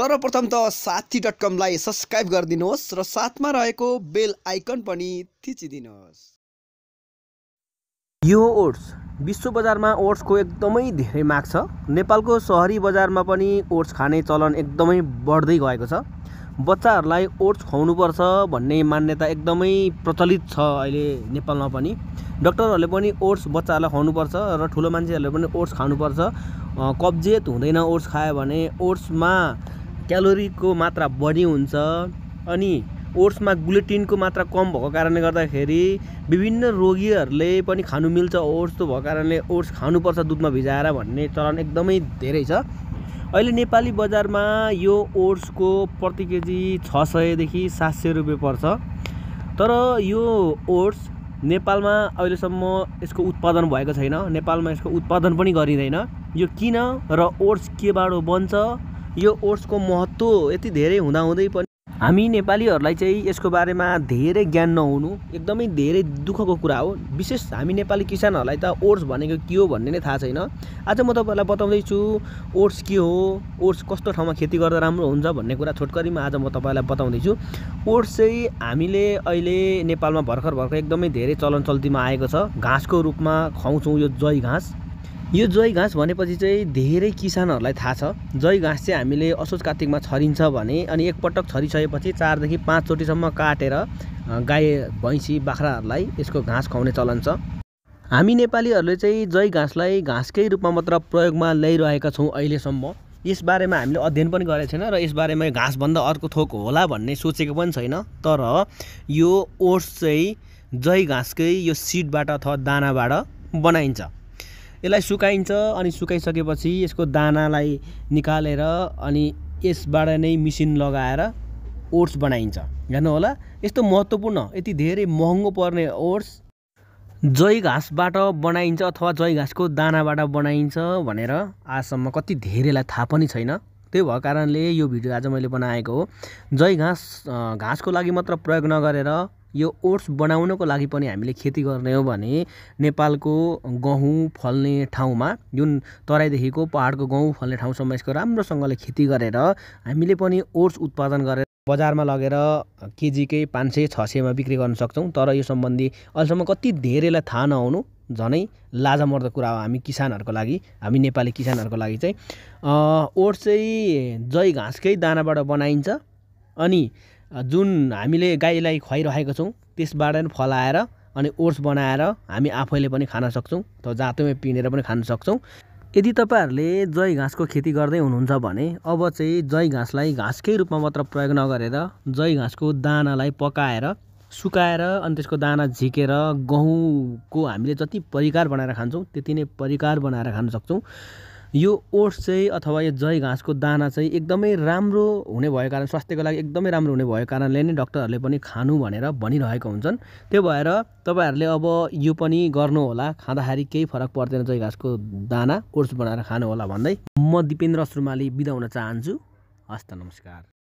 सर्वप्रथम त साथी डट कमलाई सब्सक्राइब गरिदिनुहोस् र साथमा रहेको बेल आइकन पनि थिचिदिनुहोस् यो ओट्स विश्व बजारमा ओट्सको एकदमै धेरै माग छ नेपालको सहरी बजारमा पनि ओट्स खाने चलन एकदमै बढ्दै गएको छ बच्चाहरूलाई ओट्स खुवाउनुपर्छ भन्ने मान्यता एकदमै प्रचलित छ अहिले नेपालमा पनि डक्टरहरूले पनि ओट्स बच्चाहरूलाई खुवाउनुपर्छ र ठुलो मान्छेहरूले पनि ओट्स खानुपर्छ कब्जियत हुँदैन ओट्स खायो भने ओट्समा क्यालोरीको मात्रा बढी हुन्छ अनि ओट्समा ग्लुटिनको मात्रा कम भएको कारणले गर्दाखेरि विभिन्न रोगीहरूले पनि खानु मिल्छ ओट्स त भएको कारणले ओट्स खानुपर्छ दुधमा भिजाएर भन्ने चलन एकदमै धेरै छ अहिले नेपाली बजारमा यो ओट्सको प्रति केजी छ सयदेखि सात सय रुपियाँ पर्छ तर यो ओट्स नेपालमा अहिलेसम्म यसको उत्पादन भएको छैन नेपालमा यसको उत्पादन पनि गरिँदैन यो किन र ओट्स के केबाट बन्छ यो ओट्सको महत्त्व यति धेरै हुँदाहुँदै पनि हामी नेपालीहरूलाई चाहिँ यसको बारेमा धेरै ज्ञान नहुनु एकदमै धेरै दुःखको कुरा हो विशेष हामी नेपाली किसानहरूलाई त ओट्स भनेको के हो भन्ने नै थाहा छैन आज म तपाईँहरूलाई बताउँदैछु ओट्स के हो ओट्स कस्तो ठाउँमा खेती गर्दा राम्रो हुन्छ भन्ने कुरा छोटकरीमा आज म तपाईँलाई बताउँदैछु ओट्स चाहिँ हामीले अहिले नेपालमा भर्खर भर्खर एकदमै धेरै चलन चल्तीमा आएको छ घाँसको रूपमा खुवाउँछौँ यो जय घाँस यो जय घाँस भनेपछि चाहिँ धेरै किसानहरूलाई थाहा छ जय घाँस चाहिँ हामीले असोज कार्तिकमा छरिन्छ भने अनि एकपटक छरिसकेपछि चारदेखि पाँचचोटिसम्म काटेर गाई भैँसी बाख्राहरूलाई यसको घाँस खुवाउने चलन छ हामी नेपालीहरूले चाहिँ जय घाँसलाई घाँसकै रूपमा मात्र प्रयोगमा ल्याइरहेका छौँ अहिलेसम्म यसबारेमा हामीले अध्ययन पनि गरेको छैन र यसबारेमा घाँसभन्दा अर्को थोक होला भन्ने सोचेको पनि छैन तर यो ओट्स चाहिँ जय घाँसकै यो सिडबाट अथवा दानाबाट बनाइन्छ यसलाई सुकाइन्छ अनि सुकाइसकेपछि यसको दानालाई निकालेर अनि यसबाट नै मिसिन लगाएर ओट्स बनाइन्छ होला यस्तो महत्त्वपूर्ण यति धेरै महँगो पर्ने ओट्स जय घाँसबाट बनाइन्छ अथवा जय घाँसको दानाबाट बनाइन्छ भनेर आजसम्म कति धेरैलाई थाहा पनि छैन त्यही भएको कारणले यो भिडियो आज मैले बनाएको हो जय घाँस घाँसको लागि मात्र प्रयोग नगरेर यो ओट्स बनाउनको लागि पनि हामीले खेती गर्ने हो भने नेपालको गहुँ फल्ने ठाउँमा जुन तराईदेखिको पहाडको गहुँ फल्ने ठाउँसम्म यसको राम्रोसँगले खेती गरेर हामीले पनि ओट्स उत्पादन गरेर बजारमा लगेर केजीकै पाँच सय छ सयमा बिक्री गर्न सक्छौँ तर यो सम्बन्धी अहिलेसम्म कति धेरैलाई थाहा नहुनु झनै लाजमर्दो कुरा हो हामी किसानहरूको लागि हामी नेपाली किसानहरूको लागि चाहिँ ओट्स चाहिँ जय घाँसकै दानाबाट बनाइन्छ अनि जुन हामीले गाईलाई खुवाइरहेको छौँ त्यसबाट नै फलाएर अनि ओट्स बनाएर हामी आफैले पनि खान सक्छौँ त जातैमा पिनेर पनि खान सक्छौँ यदि तपाईँहरूले जय घाँसको खेती गर्दै हुनुहुन्छ भने अब चाहिँ जय घाँसलाई घाँसकै रूपमा मात्र प्रयोग नगरेर जय घाँसको दानालाई पकाएर सुकाएर अनि त्यसको दाना झिकेर गहुँको हामीले जति परिकार बनाएर खान्छौँ त्यति नै परिकार बनाएर खान सक्छौँ यो ओट्स चाहिँ अथवा यो जय घाँसको दाना चाहिँ एकदमै राम्रो हुने भएको कारण स्वास्थ्यको लागि एकदमै राम्रो हुने भएको कारणले नै डक्टरहरूले पनि खानु भनेर भनिरहेको हुन्छन् त्यो भएर तपाईँहरूले अब यो पनि गर्नुहोला खाँदाखेरि केही फरक पर्दैन जय घाँसको दाना ओट्स बनाएर खानु होला भन्दै म दिपेन्द्र सुरुमाली बिदा हुन चाहन्छु हस्त नमस्कार